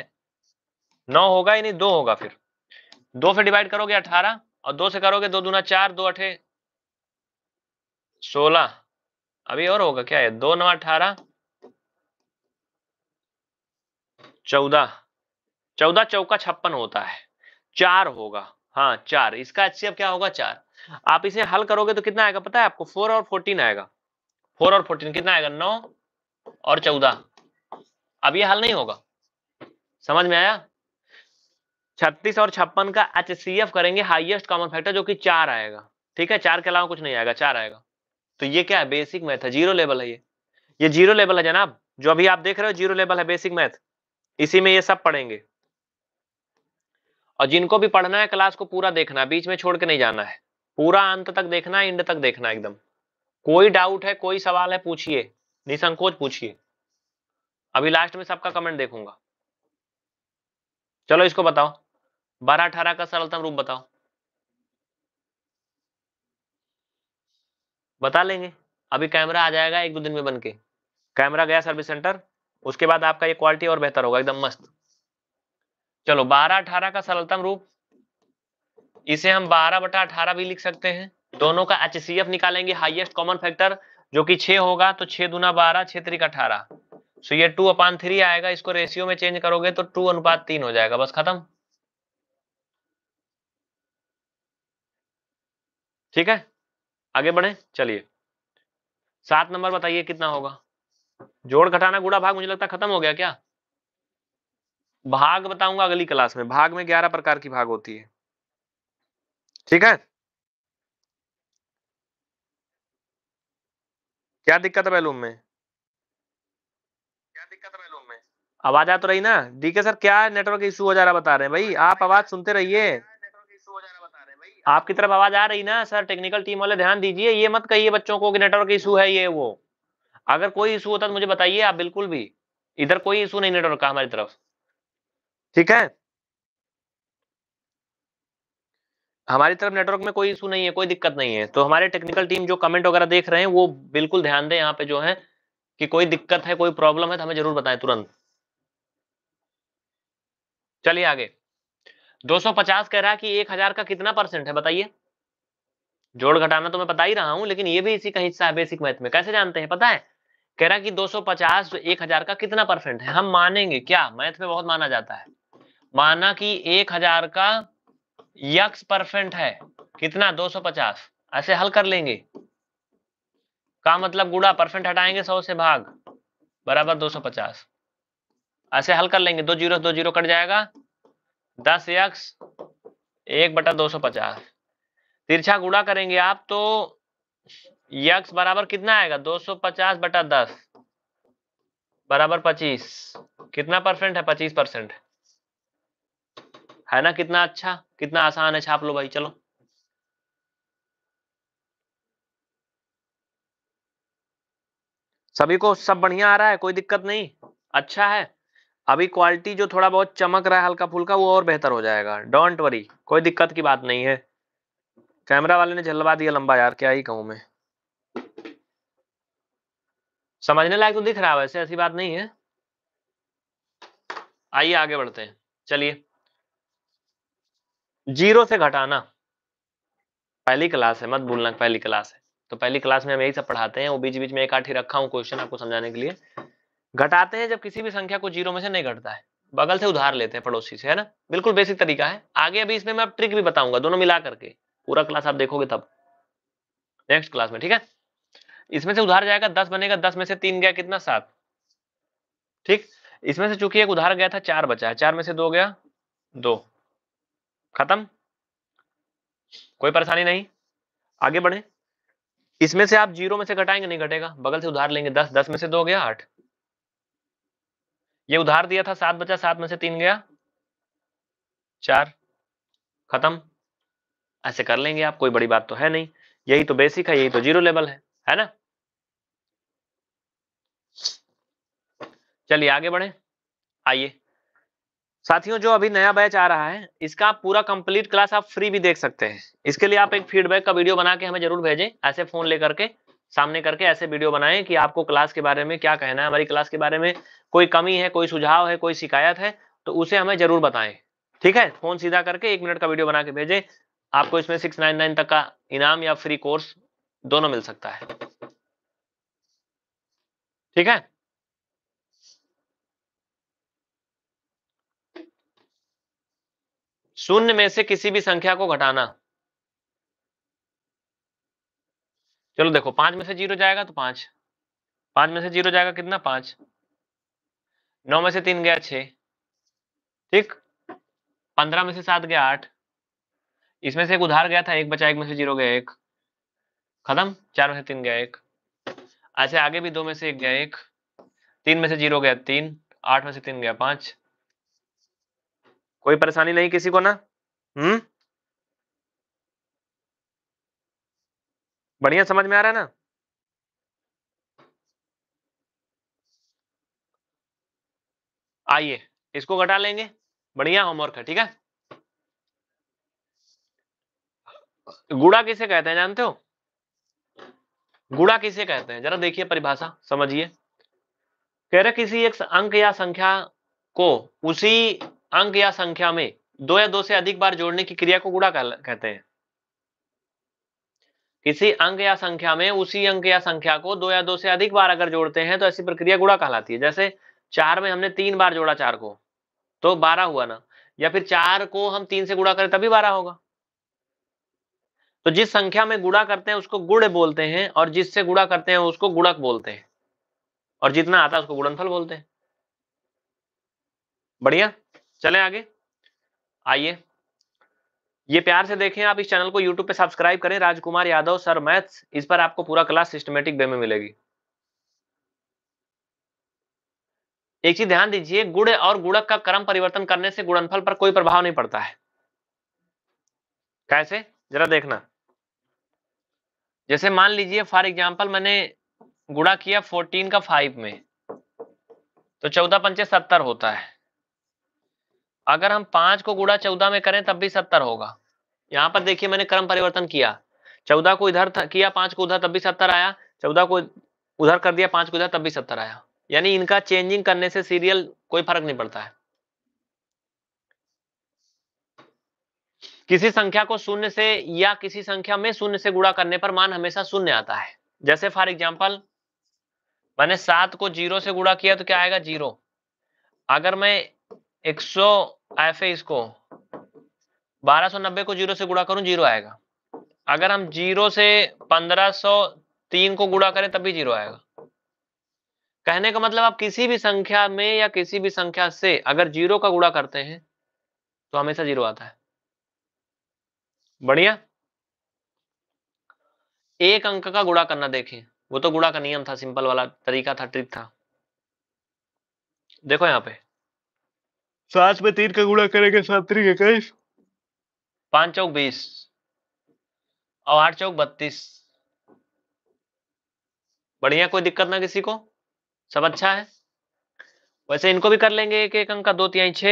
नौ होगा यानी दो होगा फिर दो से डिवाइड करोगे अठारह और दो से करोगे दो दूना चार दो अठे सोलह अभी और होगा क्या है दो नौ अठारह चौदह चौदह चौका छप्पन होता है चार होगा हाँ चार इसका एचसीएफ क्या होगा चार आप इसे हल करोगे तो कितना आएगा पता है आपको फोर और फोर्टीन आएगा फोर और फोर्टीन कितना आएगा नौ और चौदह अब ये हल नहीं होगा समझ में आया छत्तीस और छप्पन का एच सी एफ करेंगे हाइएस्ट कॉमन फैक्टर जो कि चार आएगा ठीक है चार के अलावा कुछ नहीं आएगा चार आएगा तो ये क्या है बेसिक मैथ है जीरो लेवल है ये ये जीरो लेवल है जनाब जो अभी आप देख रहे हो जीरो लेवल है बेसिक मैथ इसी में ये सब पढ़ेंगे और जिनको भी पढ़ना है क्लास को पूरा देखना है बीच में छोड़ के नहीं जाना है पूरा अंत तक देखना है इंड तक देखना है एकदम कोई डाउट है कोई सवाल है पूछिए निसंकोच पूछिए अभी लास्ट में सबका कमेंट देखूंगा चलो इसको बताओ बारह अठारह का सरलतम रूप बताओ बता लेंगे अभी कैमरा आ जाएगा एक दो दिन में बन के कैमरा गया सर्विस सेंटर उसके बाद आपका ये क्वालिटी और बेहतर होगा एकदम मस्त चलो बारह अठारह का सरलतम रूप इसे हम बारह बटा अठारह भी लिख सकते हैं दोनों का एच सी एफ निकालेंगे हाइएस्ट कॉमन फैक्टर जो कि छह होगा तो छह दुना बारह छह तरीका अठारह सो ये टू अपान थ्री आएगा इसको रेशियो में चेंज करोगे तो टू अनुपात तीन हो जाएगा बस खत्म ठीक है आगे बढ़े चलिए सात नंबर बताइए कितना होगा जोड़ घटाना गुड़ा भाग मुझे लगता खत्म हो गया क्या भाग बताऊंगा अगली क्लास में भाग में ग्यारह प्रकार की भाग होती है ठीक है क्या दिक्कत है बैलूम में क्या दिक्कत है बैलूम में आवाज आ तो रही ना डीके सर क्या नेटवर्क इशू हो जा रहा बता रहे हैं भाई आप आवाज सुनते रहिए आपकी तरफ आवाज आ रही ना सर टेक्निकल टीम वाले ध्यान दीजिए ये मत कहिए बच्चों को कि नेटवर्क इशू है ये वो अगर कोई इशू होता तो मुझे बताइए आप बिल्कुल भी इधर कोई इशू नहीं नेटवर्क का हमारी तरफ ठीक है हमारी तरफ नेटवर्क में कोई इशू नहीं है कोई दिक्कत नहीं है तो हमारे टेक्निकल टीम जो कमेंट वगैरह देख रहे हैं वो बिल्कुल ध्यान दें यहाँ पे जो है कि कोई दिक्कत है कोई प्रॉब्लम है तो हमें जरूर बताएं तुरंत चलिए आगे 250 कह रहा है कि 1000 का कितना परसेंट है बताइए जोड़ घटाना तो मैं बता ही रहा हूं लेकिन ये भी इसी का हिस्सा है बेसिक मैथ में कैसे जानते हैं पता है कह रहा कि 250 तो एक हजार का कितना परसेंट है हम मानेंगे क्या मैथ में बहुत माना जाता है माना कि हजार का यक्स परसेंट है कितना 250 ऐसे हल कर लेंगे का मतलब गुड़ा परसेंट हटाएंगे सौ से भाग बराबर 250 ऐसे हल कर लेंगे दो जीरो दो जीरो कट जाएगा दस यक्स एक बटा दो सौ पचास तिरछा गुड़ा करेंगे आप तो यक्स बराबर कितना आएगा दो सौ पचास बटा दस बराबर पच्चीस कितना परसेंट है पच्चीस परसेंट है ना कितना अच्छा कितना आसान है छाप लो भाई चलो सभी को सब बढ़िया आ रहा है कोई दिक्कत नहीं अच्छा है अभी क्वालिटी जो थोड़ा बहुत चमक रहा है हल्का फुल्का वो और बेहतर हो जाएगा डोंट वरी कोई दिक्कत की बात नहीं है कैमरा वाले ने झलवा दिया लंबा यार क्या ही कहूं मैं समझने लायक तो दिख रहा है वैसे ऐसी बात नहीं है आइए आगे बढ़ते हैं चलिए जीरो से घटाना पहली क्लास है मत भूलना पहली क्लास है तो पहली क्लास में हम यही सब पढ़ाते हैं वो बीच बीच में एक आठ ही रखा हूं क्वेश्चन आपको समझाने के लिए घटाते हैं जब किसी भी संख्या को जीरो में से नहीं घटता है बगल से उधार लेते हैं पड़ोसी से है ना बिल्कुल बेसिक तरीका है आगे अभी इसमें मैं ट्रिक भी बताऊंगा दोनों मिला करके पूरा क्लास आप देखोगे तब नेक्स्ट क्लास में ठीक है इसमें से उधार जाएगा दस बनेगा दस में से तीन गया कितना सात ठीक इसमें से चूंकि एक उधार गया था चार बचा है चार में से दो गया दो खत्म कोई परेशानी नहीं आगे बढ़े इसमें से आप जीरो में से घटाएंगे नहीं घटेगा बगल से उधार लेंगे दस दस में से दो गया आठ ये उधार दिया था सात बचा सात में से तीन गया चार खत्म ऐसे कर लेंगे आप कोई बड़ी बात तो है नहीं यही तो बेसिक है यही तो जीरो लेवल है है ना चलिए आगे बढ़े आइए साथियों जो अभी नया बैच आ रहा है इसका पूरा कंप्लीट क्लास आप फ्री भी देख सकते हैं इसके लिए आप एक फीडबैक का वीडियो बना के हमें जरूर भेजें ऐसे फोन लेकर के सामने करके ऐसे वीडियो बनाएं कि आपको क्लास के बारे में क्या कहना है हमारी क्लास के बारे में कोई कमी है कोई सुझाव है कोई शिकायत है तो उसे हमें जरूर बताएं ठीक है फोन सीधा करके एक मिनट का वीडियो बना के भेजें आपको इसमें सिक्स नाइन नाइन तक का इनाम या फ्री कोर्स दोनों मिल सकता है ठीक है शून्य में से किसी भी संख्या को घटाना चलो देखो पांच में से जीरो जाएगा तो पांच पांच में से जीरो जाएगा कितना पांच नौ में से तीन गया छ ठीक पंद्रह में से सात गया आठ इसमें से एक उधार गया था एक बचा एक में से जीरो गया एक खत्म चार में से तीन गया एक ऐसे अच्छा, आगे भी दो में से एक गया एक तीन में से जीरो गया तीन आठ में से तीन गया पांच कोई परेशानी नहीं किसी को ना हम्म बढ़िया समझ में आ रहा है ना आइए इसको घटा लेंगे बढ़िया होमवर्क है ठीक है गुड़ा किसे कहते हैं जानते हो गुड़ा किसे कहते हैं जरा देखिए परिभाषा समझिए कह रहे किसी एक अंक या संख्या को उसी अंक या संख्या में दो या दो से अधिक बार जोड़ने की क्रिया को गुड़ा कहते हैं किसी अंक या संख्या में उसी अंक या संख्या को दो या दो से अधिक बार अगर जोड़ते हैं तो ऐसी प्रक्रिया गुड़ा कहलाती है जैसे चार में हमने तीन बार जोड़ा चार को तो बारह हुआ ना या फिर चार को हम तीन से गुड़ा करें तभी बारह होगा तो जिस संख्या में गुड़ा करते हैं उसको गुड़ बोलते हैं और जिससे गुड़ा करते हैं उसको गुड़क बोलते हैं और जितना आता है उसको गुड़नफल बोलते हैं बढ़िया चले आगे आइए ये प्यार से देखें आप इस चैनल को यूट्यूब पे सब्सक्राइब करें राजकुमार यादव सर मैथ्स इस पर आपको पूरा क्लास सिस्टमेटिक वे में मिलेगी एक चीज ध्यान दीजिए गुड़ और गुड़क का क्रम परिवर्तन करने से गुणनफल पर कोई प्रभाव नहीं पड़ता है कैसे जरा देखना जैसे मान लीजिए फॉर एग्जाम्पल मैंने गुड़ा किया फोर्टीन का फाइव में तो चौदह पंचे सत्तर होता है अगर हम पांच को गुड़ा चौदह में करें तब भी सत्तर होगा यहां पर देखिए मैंने क्रम परिवर्तन किया चौदह को इधर किया पांच को उधर तब भी सत्तर आया चौदह को उधर कर दिया पांच को इधर तब भी सत्तर आया यानी इनका चेंजिंग करने से सीरियल कोई फर्क नहीं पड़ता है किसी संख्या को शून्य से या किसी संख्या में शून्य से गुणा करने पर मान हमेशा शून्य आता है जैसे फॉर एग्जाम्पल मैंने सात को जीरो से गुणा किया तो क्या आएगा जीरो अगर मैं एक सौ एफ इसको बारह सौ नब्बे को जीरो से गुणा करूं जीरो आएगा अगर हम जीरो से पंद्रह सौ तीन को गुणा करें तभी जीरो आएगा कहने का मतलब आप किसी भी संख्या में या किसी भी संख्या से अगर जीरो का गुड़ा करते हैं तो हमेशा जीरो आता है बढ़िया एक अंक का गुड़ा करना देखें वो तो गुड़ा का नियम था सिंपल वाला तरीका था ट्रिक था देखो यहाँ पे सात में तीन का गुड़ा करेंगे सात तीन इक्कीस पांच चौक बीस और आठ चौक बत्तीस बढ़िया कोई दिक्कत ना किसी को सब अच्छा है वैसे इनको भी कर लेंगे एक एक अंक का दो तिहाई छ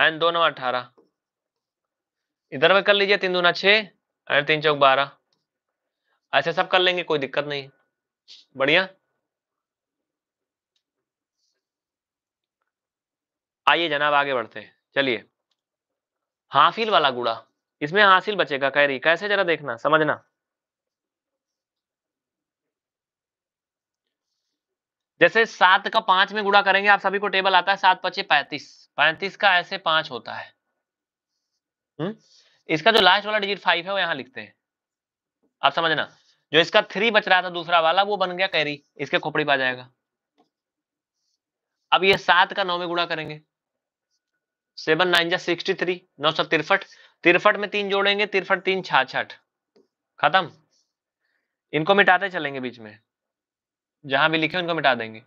एंड दो नौ अठारह इधर में कर लीजिए तीन दूना छः एंड तीन चौक बारह ऐसे सब कर लेंगे कोई दिक्कत नहीं बढ़िया आइए जनाब आगे बढ़ते हैं चलिए हाफिल वाला गुड़ा इसमें हासिल बचेगा कैरी कैसे जरा देखना समझना जैसे सात का पांच में गुड़ा करेंगे आप सभी को टेबल आता है सात पचे पैंतीस पैंतीस का ऐसे पांच होता है हुँ? हम्म? इसका जो लास्ट वाला डिजिट फाइव है वो यहां लिखते हैं आप समझना जो इसका थ्री बच रहा था दूसरा वाला वो बन गया कैरी इसके खोपड़ी पा जाएगा अब ये सात का नौ में गुड़ा करेंगे सेवन नाइन जा सिक्सटी थ्री नौ सौ तिरफट तिरफट में तीन जोड़ेंगे तिरफट तीन छाछ खत्म इनको मिटाते चलेंगे बीच में जहां भी लिखे उनको मिटा देंगे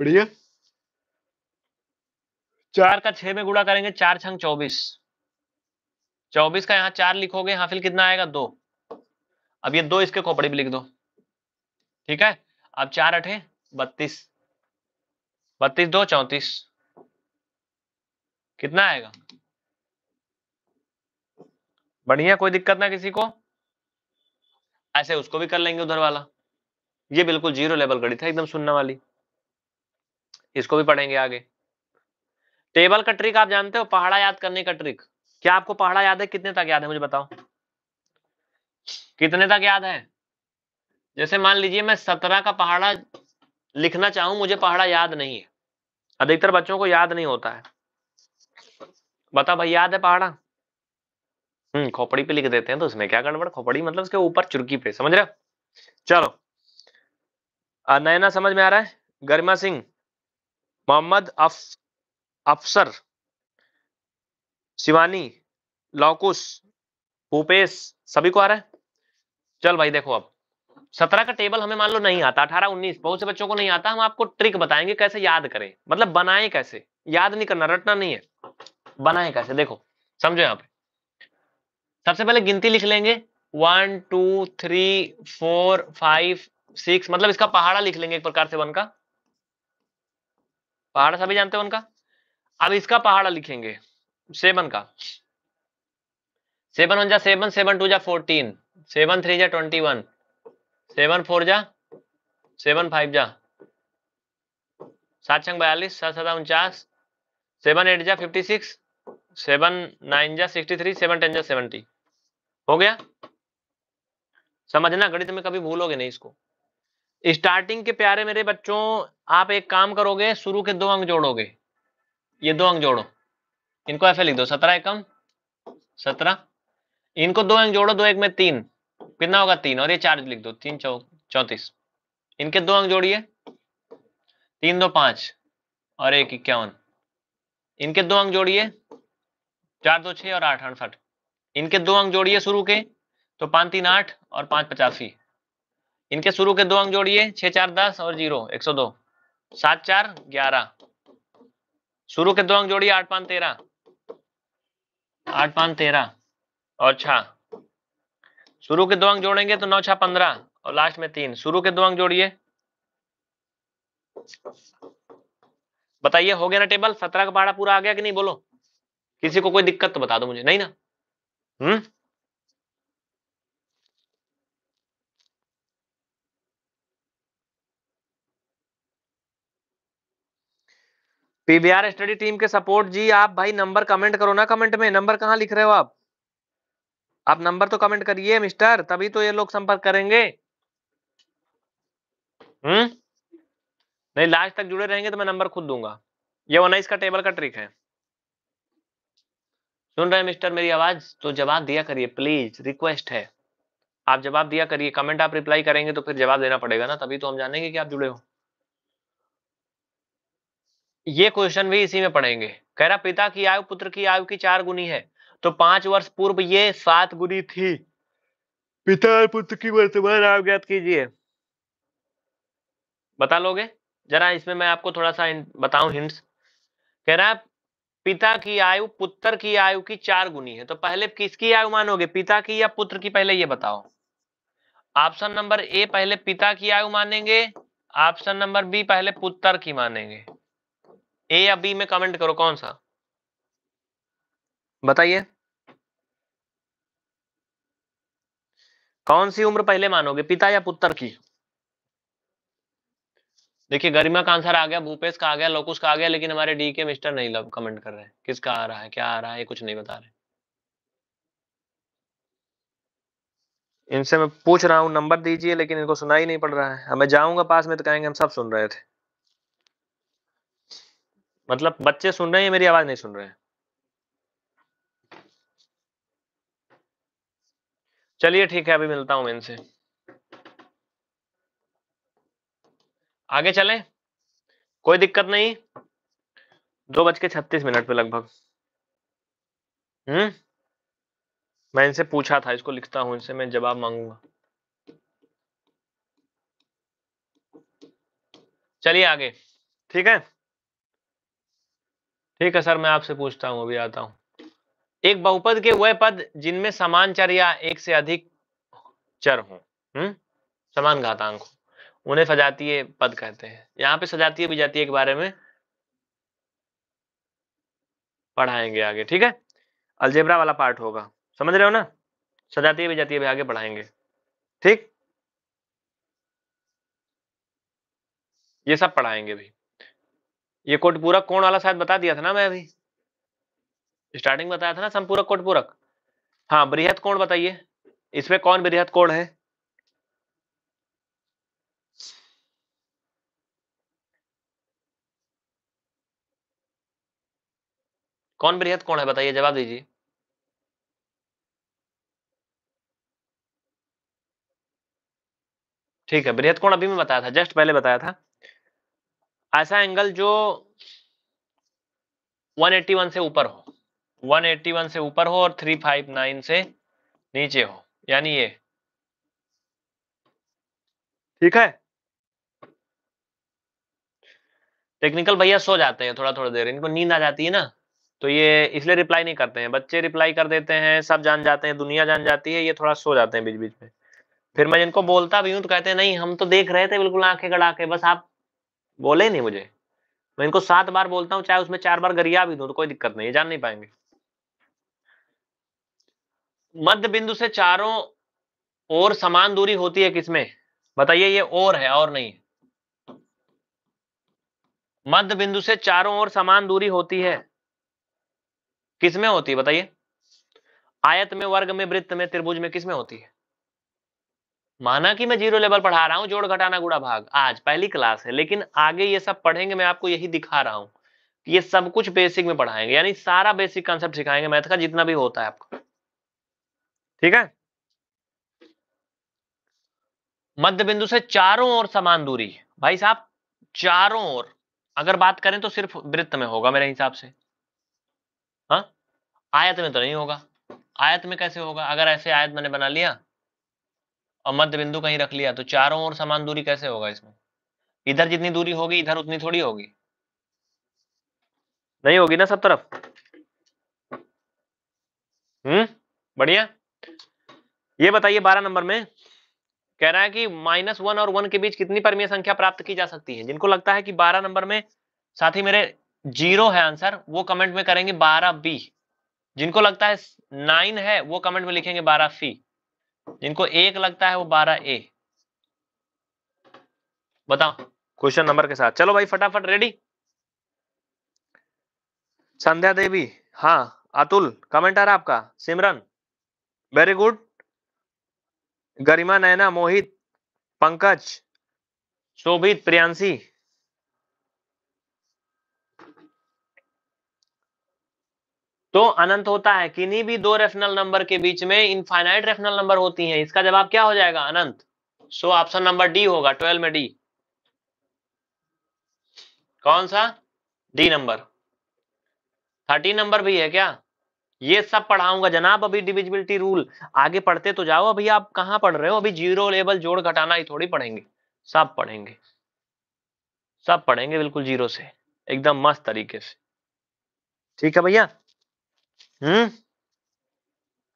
बढ़िया चार का छह में गुड़ा करेंगे चार छंग चौबीस चौबीस का यहां चार लिखोगे यहां फिर कितना आएगा दो अब ये दो इसके खोपड़ी भी लिख दो ठीक है अब चार अठे बत्तीस बत्तीस दो चौतीस कितना आएगा बढ़िया कोई दिक्कत ना किसी को ऐसे उसको भी कर लेंगे उधर वाला ये बिल्कुल जीरो लेवल गणित है एकदम सुनने वाली इसको भी पढ़ेंगे आगे टेबल का ट्रिक आप जानते हो पहाड़ा याद करने का ट्रिक क्या आपको पहाड़ा याद है कितने तक याद है मुझे बताओ कितने तक याद है जैसे मान लीजिए मैं सत्रह का पहाड़ा लिखना चाहूं मुझे पहाड़ा याद नहीं है अधिकतर बच्चों को याद नहीं होता है बताओ भाई याद है पहाड़ा हम्म खोपड़ी पे लिख देते हैं तो उसमें क्या गड़बड़ खोपड़ी मतलब उसके ऊपर चुरकी पे समझ रहे चलो नैना समझ में आ रहा है गरिमा सिंह मोहम्मद अफ अफसर शिवानी लौकुश भूपेश सभी को आ रहा है चल भाई देखो अब सत्रह का टेबल हमें मान लो नहीं आता अठारह उन्नीस बहुत से बच्चों को नहीं आता हम आपको ट्रिक बताएंगे कैसे याद करें मतलब बनाए कैसे याद नहीं करना रटना नहीं है बनाए कैसे देखो समझो यहाँ पे सबसे पहले गिनती लिख लेंगे one two three four five six मतलब इसका पहाड़ा लिख लेंगे एक प्रकार से वन का पहाड़ा सभी जानते हो उनका अब इसका पहाड़ा लिखेंगे सेवन का सेवन वन जा सेवन सेवन टू जा फोर्टीन सेवन थ्री जा ट्वेंटी वन सेवन फोर जा सेवन फाइव जा सात छंग बयालीस सात सदा उनचास सेवन एट जा फिफ्टी सिक्स सेवन नाइन जा सिक्सटी थ्री सेवन टेन जा सेवेंटी हो गया समझना गणित में कभी भूलोगे नहीं इसको स्टार्टिंग के प्यारे मेरे बच्चों आप एक काम करोगे शुरू के दो अंक जोड़ोगे ये दो अंक जोड़ो इनको ऐसे लिख दो सत्रह एकम सत्रह इनको दो अंक जोड़ो दो एक में तीन कितना होगा तीन और ये चार्ज लिख दो तीन चौ चौतीस इनके दो अंक जोड़िए तीन दो पांच और एक इक्यावन इनके दो अंक जोड़िए चार दो छह और आठ अड़सठ इनके दो अंक जोड़िए शुरू के तो पांच तीन आठ और पांच पचासी इनके शुरू के दो अंक जोड़िए छह चार दस और जीरो एक सौ दो सात चार ग्यारह शुरू के दो अंक जोड़िए आठ पांच तेरह आठ पांच तेरह और छह शुरू के दो अंक जोड़ेंगे तो नौ छह पंद्रह और लास्ट में तीन शुरू के दो अंक जोड़िए बताइए हो गया ना टेबल सत्रह का पहाड़ा पूरा आ गया कि नहीं बोलो किसी को कोई दिक्कत तो बता दो मुझे नहीं ना Hmm? पीबीआर स्टडी टीम के सपोर्ट जी आप भाई नंबर कमेंट करो ना कमेंट में नंबर कहाँ लिख रहे हो आप आप नंबर तो कमेंट करिए मिस्टर तभी तो ये लोग संपर्क करेंगे हम्म नहीं लास्ट तक जुड़े रहेंगे तो मैं नंबर खुद दूंगा ये वनाइस का टेबल का ट्रिक है सुन रहे हैं मिस्टर मेरी आवाज तो जवाब दिया करिए प्लीज रिक्वेस्ट है आप जवाब दिया करिए कमेंट आप रिप्लाई करेंगे तो फिर जवाब देना पड़ेगा ना तभी तो हम जानेंगे कि आप जुड़े हो ये क्वेश्चन भी इसी में पढ़ेंगे कह रहा पिता की आयु पुत्र की आयु की चार गुनी है तो पांच वर्ष पूर्व ये सात गुनी थी पिता और पुत्र की वर्तमान आयु ज्ञात कीजिए बता लोगे जरा इसमें मैं आपको थोड़ा सा बताऊं हिंट्स कह रहा है पिता की आयु पुत्र की आयु की चार गुनी है तो पहले किसकी आयु मानोगे पिता की या पुत्र की पहले ये बताओ ऑप्शन नंबर ए पहले पिता की आयु मानेंगे ऑप्शन नंबर बी पहले पुत्र की मानेंगे ए या बी में कमेंट करो कौन सा बताइए कौन सी उम्र पहले मानोगे पिता या पुत्र की देखिए गरिमा का आंसर आ गया भूपेश का आ गया लोकुश का आ गया लेकिन हमारे डी के मिस्टर नहीं लव कमेंट कर रहे हैं किसका आ रहा है क्या आ रहा है ये कुछ नहीं बता रहे इनसे मैं पूछ रहा हूँ नंबर दीजिए लेकिन इनको सुना ही नहीं पड़ रहा है हमें जाऊंगा पास में तो कहेंगे हम सब सुन रहे थे मतलब बच्चे सुन रहे हैं मेरी आवाज नहीं सुन रहे हैं चलिए ठीक है अभी मिलता हूँ मैं इनसे आगे चलें कोई दिक्कत नहीं दो बज के छत्तीस मिनट पे लगभग हम्म मैं इनसे पूछा था इसको लिखता हूं इनसे मैं जवाब मांगूंगा चलिए आगे ठीक है ठीक है सर मैं आपसे पूछता हूं अभी आता हूं एक बहुपद के वह पद जिनमें समान चर या एक से अधिक चर हो हम्म? समान घातांक हो उन्हें सजातीय पद कहते हैं यहाँ पे सजातीय विजातीय के बारे में पढ़ाएंगे आगे ठीक है अलजेबरा वाला पार्ट होगा समझ रहे हो ना सजातीय विजातीय भी आगे पढ़ाएंगे ठीक ये सब पढ़ाएंगे भी ये कोट पूरक कोण वाला शायद बता दिया था ना मैं अभी स्टार्टिंग बताया था ना संपूरक कोटपूरक हाँ बृहद कोण बताइए इसमें कौन बृहद कोण है कौन बृहत कौन है बताइए जवाब दीजिए ठीक है बृहत कौन अभी मैं बताया था जस्ट पहले बताया था ऐसा एंगल जो 181 से ऊपर हो 181 से ऊपर हो और 359 से नीचे हो यानी ये ठीक है टेक्निकल भैया सो जाते हैं थोड़ा थोड़ा देर इनको नींद आ जाती है ना तो ये इसलिए रिप्लाई नहीं करते हैं बच्चे रिप्लाई कर देते हैं सब जान जाते हैं दुनिया जान जाती है ये थोड़ा सो जाते हैं बीच बीच में फिर मैं जिनको बोलता भी हूँ तो कहते हैं नहीं हम तो देख रहे थे बिल्कुल आंखें गड़ा के बस आप बोले नहीं मुझे मैं इनको सात बार बोलता हूँ चाहे उसमें चार बार गरिया भी दूं तो कोई दिक्कत नहीं जान नहीं पाएंगे मध्य बिंदु से चारों ओर समान दूरी होती है किसमें बताइए ये और है और नहीं मध्य बिंदु से चारों ओर समान दूरी होती है किसमें होती है बताइए आयत में वर्ग में वृत्त में त्रिभुज में किसमें होती है माना कि मैं जीरो लेवल पढ़ा रहा हूं जोड़ घटाना गुड़ा भाग आज पहली क्लास है लेकिन आगे ये सब पढ़ेंगे मैं आपको यही दिखा रहा हूं ये सब कुछ बेसिक में पढ़ाएंगे यानी सारा बेसिक कॉन्सेप्ट सिखाएंगे मैथ का जितना भी होता है आपका ठीक है मध्य बिंदु से चारों ओर समान दूरी भाई साहब चारों ओर अगर बात करें तो सिर्फ वृत्त में होगा मेरे हिसाब से हाँ आयत में तो नहीं होगा आयत में कैसे होगा अगर ऐसे आयत मैंने बना लिया और मध्य बिंदु कहीं रख लिया तो चारों ओर समान दूरी कैसे होगा इसमें इधर जितनी दूरी होगी इधर उतनी थोड़ी होगी नहीं होगी ना सब तरफ हम्म बढ़िया ये बताइए बारह नंबर में कह रहा है कि माइनस वन और वन के बीच कितनी परमीय संख्या प्राप्त की जा सकती है जिनको लगता है कि बारह नंबर में साथ ही मेरे जीरो है आंसर वो कमेंट में करेंगे बारह बी जिनको लगता है नाइन है वो कमेंट में लिखेंगे बारह सी जिनको एक लगता है वो बारह ए बताओ क्वेश्चन नंबर के साथ चलो भाई फटाफट रेडी संध्या देवी हाँ अतुल कमेंट आ रहा आपका सिमरन वेरी गुड गरिमा नैना मोहित पंकज शोभित प्रियांशी तो अनंत होता है किन्हीं भी दो रेफनल नंबर के बीच में इनफाइनाइट रेफनल नंबर होती हैं इसका जवाब क्या हो जाएगा Anant so option number D होगा ट्वेल्व में डी कौन सा डी नंबर थर्टीन नंबर भी है क्या ये सब पढ़ाऊंगा जनाब अभी डिविजिबिलिटी रूल आगे पढ़ते तो जाओ अभी आप कहां पढ़ रहे हो अभी जीरो लेवल जोड़ घटाना ही थोड़ी पढ़ेंगे सब पढ़ेंगे सब पढ़ेंगे बिल्कुल जीरो से एकदम मस्त तरीके से ठीक है भैया हम्म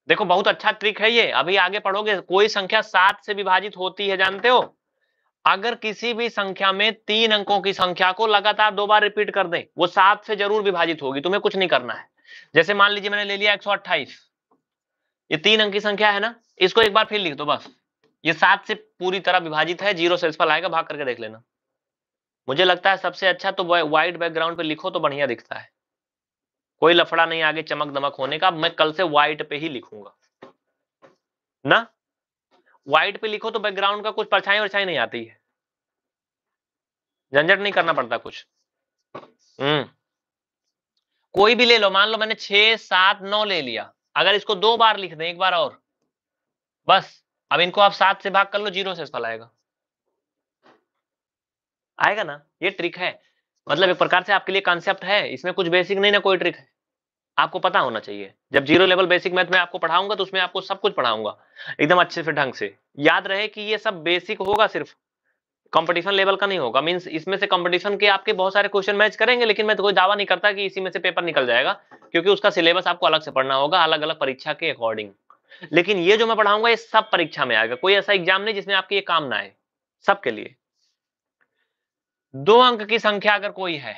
देखो बहुत अच्छा ट्रिक है ये अभी आगे पढ़ोगे कोई संख्या सात से विभाजित होती है जानते हो अगर किसी भी संख्या में तीन अंकों की संख्या को लगातार दो बार रिपीट कर दे वो सात से जरूर विभाजित होगी तुम्हें कुछ नहीं करना है जैसे मान लीजिए मैंने ले लिया एक ये तीन अंक की संख्या है ना इसको एक बार फिर लिख दो बस ये सात से पूरी तरह विभाजित है जीरो से इस आएगा भाग करके देख लेना मुझे लगता है सबसे अच्छा तो व्हाइट बैकग्राउंड पे लिखो तो बढ़िया दिखता है कोई लफड़ा नहीं आगे चमक दमक होने का मैं कल से व्हाइट पे ही लिखूंगा ना व्हाइट पे लिखो तो बैकग्राउंड का कुछ परछाई वरछाई नहीं आती है झंझट नहीं करना पड़ता कुछ हम्म कोई भी ले लो मान लो मैंने छह सात नौ ले लिया अगर इसको दो बार लिख दें एक बार और बस अब इनको आप सात से भाग कर लो जीरो से फल आएगा आएगा ना ये ट्रिक है मतलब एक प्रकार से आपके लिए कॉन्सेप्ट है इसमें कुछ बेसिक नहीं ना कोई ट्रिक है आपको पता होना चाहिए जब जीरो लेवल बेसिक मैथ में आपको पढ़ाऊंगा तो उसमें आपको सब कुछ पढ़ाऊंगा एकदम अच्छे से ढंग से याद रहे कि ये सब बेसिक होगा सिर्फ कंपटीशन लेवल का नहीं होगा मींस इसमें से कंपटीशन के आपके बहुत सारे क्वेश्चन मैच करेंगे लेकिन मैं तो कोई दावा नहीं करता कि इसी में से पेपर निकल जाएगा क्योंकि उसका सिलेबस आपको अलग से पढ़ना होगा अलग अलग परीक्षा के अकॉर्डिंग लेकिन ये जो मैं पढ़ाऊंगा ये सब परीक्षा में आएगा कोई ऐसा एग्जाम नहीं जिसमें आपके ये काम ना आए सबके लिए दो अंक की संख्या अगर कोई है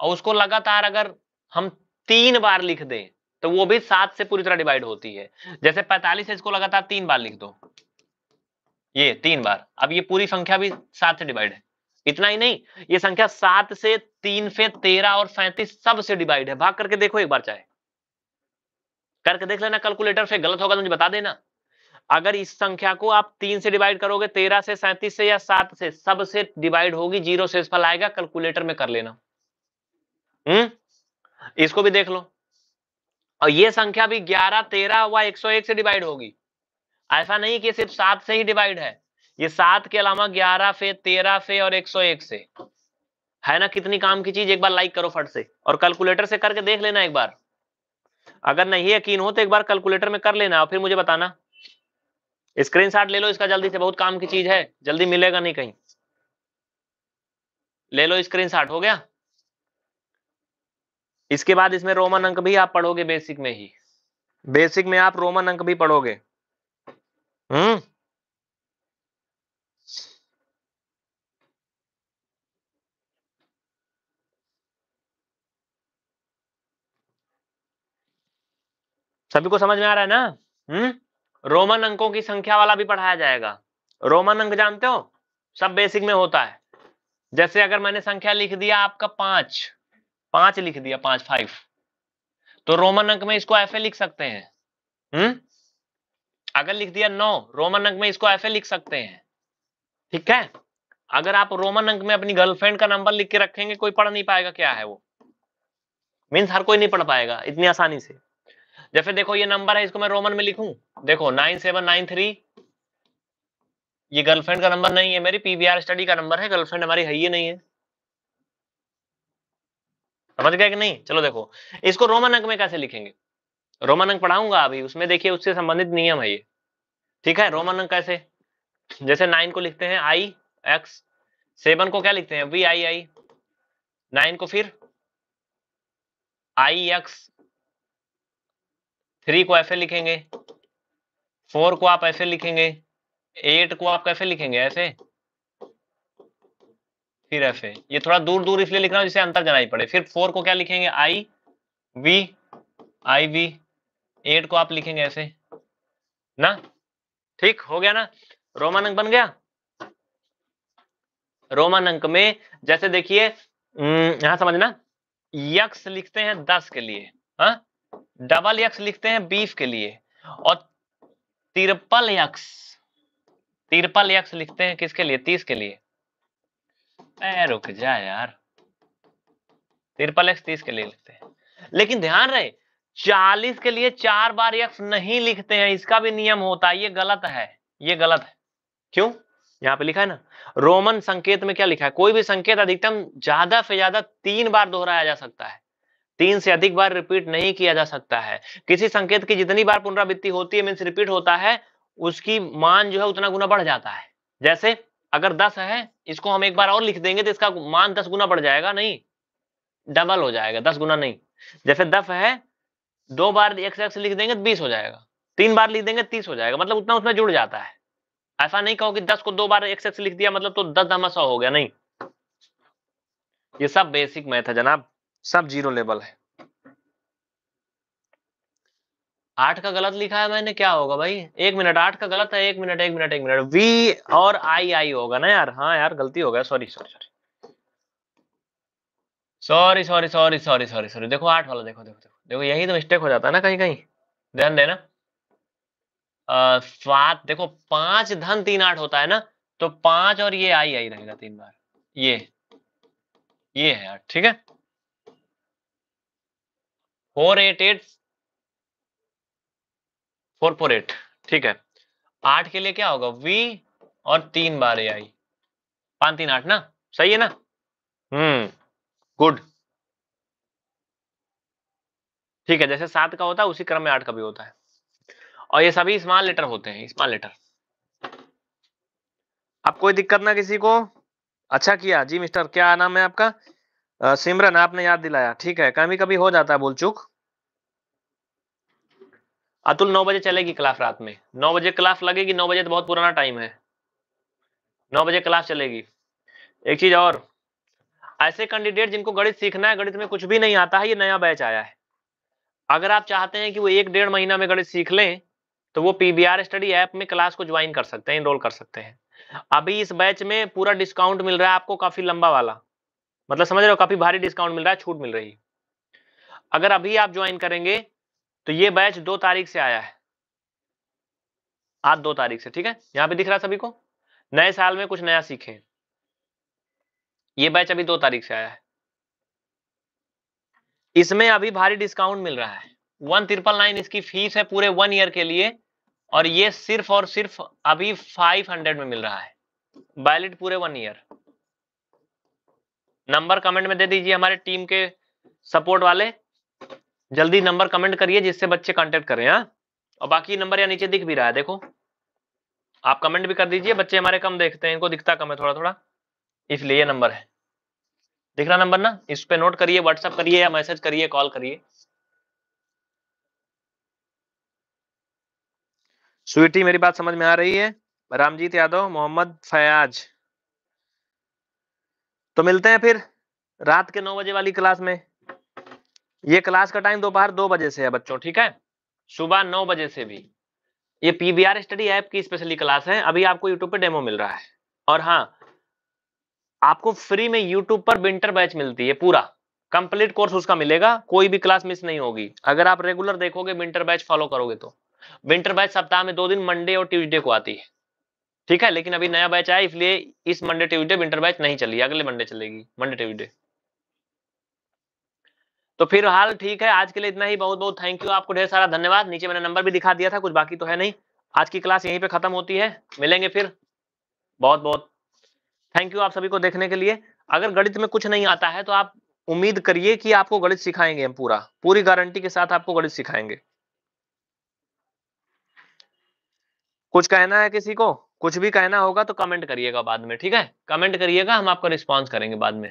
और उसको लगातार अगर हम तीन बार लिख दें तो वो भी सात से पूरी तरह डिवाइड होती है जैसे पैंतालीस है इसको लगातार तीन बार लिख दो ये तीन बार अब ये पूरी संख्या भी सात से डिवाइड है इतना ही नहीं ये संख्या सात से तीन से तेरह और सैंतीस सब से डिवाइड है भाग करके देखो एक बार चाहे करके देख लेना कैलकुलेटर से गलत होगा तो मुझे बता देना अगर इस संख्या को आप तीन से डिवाइड करोगे तेरह से सैंतीस से या सात से सबसे डिवाइड होगी जीरो शेषफल आएगा कैलकुलेटर में कर लेना हम्म इसको भी देख लो और ये संख्या भी 11, 13 व 101 से डिवाइड होगी ऐसा नहीं कि सिर्फ सात से ही डिवाइड है ये सात के अलावा ग्यारह से तेरह से और एक से है ना कितनी काम की चीज एक बार लाइक करो फट से और कैलकुलेटर से करके देख लेना एक बार अगर नहीं यकीन हो तो एक बार कैलकुलेटर में कर लेना और फिर मुझे बताना स्क्रीनशॉट ले लो इसका जल्दी से बहुत काम की चीज है जल्दी मिलेगा नहीं कहीं ले लो स्क्रीनशॉट हो गया इसके बाद इसमें रोमन अंक भी आप पढ़ोगे बेसिक में ही बेसिक में आप रोमन अंक भी पढ़ोगे हम्म सभी को समझ में आ रहा है ना हम्म रोमन अंकों की संख्या वाला भी पढ़ाया जाएगा रोमन अंक जानते हो सब बेसिक में होता है जैसे अगर मैंने संख्या लिख दिया आपका पांच पांच लिख दिया पांच फाइव तो रोमन अंक में इसको एफ लिख सकते हैं हम्म अगर लिख दिया नौ रोमन अंक में इसको एफ लिख सकते हैं ठीक है अगर आप रोमन अंक में अपनी गर्लफ्रेंड का नंबर लिख के रखेंगे कोई पढ़ नहीं पाएगा क्या है वो मीन्स हर कोई नहीं पढ़ पाएगा इतनी आसानी से जैसे देखो ये नंबर है इसको मैं रोमन में लिखूं देखो नाइन सेवन नाइन थ्री ये गर्लफ्रेंड का नंबर नहीं है मेरी पीवीआर स्टडी का नंबर है गर्लफ्रेंड हमारी है ही नहीं है समझ गया कि नहीं चलो देखो इसको रोमन अंक में कैसे लिखेंगे रोमन अंक पढ़ाऊंगा अभी उसमें देखिए उससे संबंधित नियम है ये ठीक है रोमन अंक कैसे जैसे नाइन को लिखते हैं आई एक्स सेवन को क्या लिखते हैं वी आई आई नाइन को फिर आई एक्स थ्री को ऐसे लिखेंगे फोर को आप ऐसे लिखेंगे एट को आप कैसे लिखेंगे ऐसे फिर एफ ए ये थोड़ा दूर दूर इसलिए लिख रहा हूं जिसे अंतर जाना ही पड़े फिर फोर को क्या लिखेंगे I V I V eight को आप लिखेंगे ऐसे ना ठीक हो गया ना रोमन अंक बन गया रोमन अंक में जैसे देखिए यहां समझना यक्स लिखते हैं दस के लिए हा? डबल यक्स लिखते हैं बीस के लिए और तिरपल यक्स तिरपल यक्स लिखते हैं किसके लिए तीस के लिए ए, रुक जा यार तिरपल एक्स तीस के लिए लिखते हैं लेकिन ध्यान रहे चालीस के लिए चार बार एक्स नहीं लिखते हैं इसका भी नियम होता है ये गलत है ये गलत है क्यों यहाँ पे लिखा है ना रोमन संकेत में क्या लिखा है कोई भी संकेत अधिकतम ज्यादा से ज्यादा तीन बार दोहराया जा सकता है तीन से अधिक बार रिपीट नहीं किया जा सकता है किसी संकेत की जितनी बार पुनरावृत्ति होती है मीन रिपीट होता है उसकी मान जो है उतना गुना बढ़ जाता है जैसे अगर दस है इसको हम एक बार और लिख देंगे तो इसका मान दस गुना बढ़ जाएगा नहीं डबल हो जाएगा दस गुना नहीं जैसे दस है दो बार एक्स एक्स लिख देंगे तो बीस हो जाएगा तीन बार लिख देंगे तो तीस हो जाएगा मतलब उतना उसमें जुड़ जाता है ऐसा नहीं कहो कि दस को दो बार एक से लिख दिया मतलब तो दस दमा सौ हो गया नहीं ये सब बेसिक मैथ है जनाब सब जीरो लेवल है आठ का गलत लिखा है मैंने क्या होगा भाई एक मिनट आठ का गलत है एक मिनट एक मिनट एक मिनट वी और आई आई होगा ना यार हाँ यार गलती हो गया sorry sorry sorry sorry sorry sorry sorry sorry sorry देखो आठ वाला देखो देखो देखो देखो यही तो मिस्टेक हो जाता है ना कहीं कहीं ध्यान देना सात देखो पांच धन तीन आठ होता है ना तो पांच और ये आई आई रहेगा तीन बार ये ये है यार ठीक है फोर एट एट कॉर्पोरेट ठीक है आठ के लिए क्या होगा वी और तीन बार ए आई पांच तीन आठ ना सही है ना हम्म गुड ठीक है जैसे सात का होता है उसी क्रम में आठ का भी होता है और ये सभी स्मॉल लेटर होते हैं स्मॉल लेटर अब कोई दिक्कत ना किसी को अच्छा किया जी मिस्टर क्या नाम है आपका सिमरन आपने याद दिलाया ठीक है कभी कभी हो जाता है बोल चुक अतुल नौ बजे चलेगी क्लास रात में नौ बजे क्लास लगेगी नौ बजे तो बहुत पुराना टाइम है नौ बजे क्लास चलेगी एक चीज और ऐसे कैंडिडेट जिनको गणित सीखना है गणित में कुछ भी नहीं आता है ये नया बैच आया है अगर आप चाहते हैं कि वो एक डेढ़ महीना में गणित सीख लें तो वो पीबीआर स्टडी ऐप में क्लास को ज्वाइन कर सकते हैं इनरोल कर सकते हैं अभी इस बैच में पूरा डिस्काउंट मिल रहा है आपको काफी लंबा वाला मतलब समझ रहे हो काफी भारी डिस्काउंट मिल रहा है छूट मिल रही है अगर अभी आप ज्वाइन करेंगे तो ये बैच दो तारीख से आया है आज दो तारीख से ठीक है यहां पे दिख रहा है सभी को नए साल में कुछ नया सीखें ये बैच अभी दो तारीख से आया है इसमें अभी भारी डिस्काउंट मिल रहा है वन ट्रिपल नाइन इसकी फीस है पूरे वन ईयर के लिए और ये सिर्फ और सिर्फ अभी फाइव हंड्रेड में मिल रहा है वैलिड पूरे वन ईयर नंबर कमेंट में दे दीजिए हमारे टीम के सपोर्ट वाले जल्दी नंबर कमेंट करिए जिससे बच्चे कांटेक्ट करें हाँ और बाकी नंबर यहाँ नीचे दिख भी रहा है देखो आप कमेंट भी कर दीजिए बच्चे हमारे कम देखते हैं इनको दिखता कम है थोड़ा थोड़ा इसलिए ये नंबर है दिख रहा नंबर ना इस पर नोट करिए व्हाट्सअप करिए या मैसेज करिए कॉल करिए स्वीटी मेरी बात समझ में आ रही है रामजीत यादव मोहम्मद फयाज तो मिलते हैं फिर रात के नौ बजे वाली क्लास में ये क्लास का टाइम दोपहर दो बजे से है बच्चों ठीक है सुबह नौ बजे से भी ये पीबीआर स्टडी ऐप की स्पेशली क्लास है अभी आपको यूट्यूब पर डेमो मिल रहा है और हाँ आपको फ्री में यूट्यूब पर विंटर बैच मिलती है पूरा कंप्लीट कोर्स उसका मिलेगा कोई भी क्लास मिस नहीं होगी अगर आप रेगुलर देखोगे विंटर बैच फॉलो करोगे तो विंटर बैच सप्ताह में दो दिन मंडे और ट्यूजडे को आती है ठीक है लेकिन अभी नया बैच आया इसलिए इस मंडे ट्यूजडे विंटर बैच नहीं चली अगले मंडे चलेगी मंडे ट्यूजडे तो फिर हाल ठीक है आज के लिए इतना ही बहुत बहुत थैंक यू आपको ढेर सारा धन्यवाद नीचे मैंने नंबर भी दिखा दिया था कुछ बाकी तो है नहीं आज की क्लास यहीं पे खत्म होती है मिलेंगे फिर बहुत बहुत थैंक यू आप सभी को देखने के लिए अगर गणित में कुछ नहीं आता है तो आप उम्मीद करिए कि आपको गणित सिखाएंगे हम पूरा पूरी गारंटी के साथ आपको गणित सिखाएंगे कुछ कहना है किसी को कुछ भी कहना होगा तो कमेंट करिएगा बाद में ठीक है कमेंट करिएगा हम आपका रिस्पॉन्स करेंगे बाद में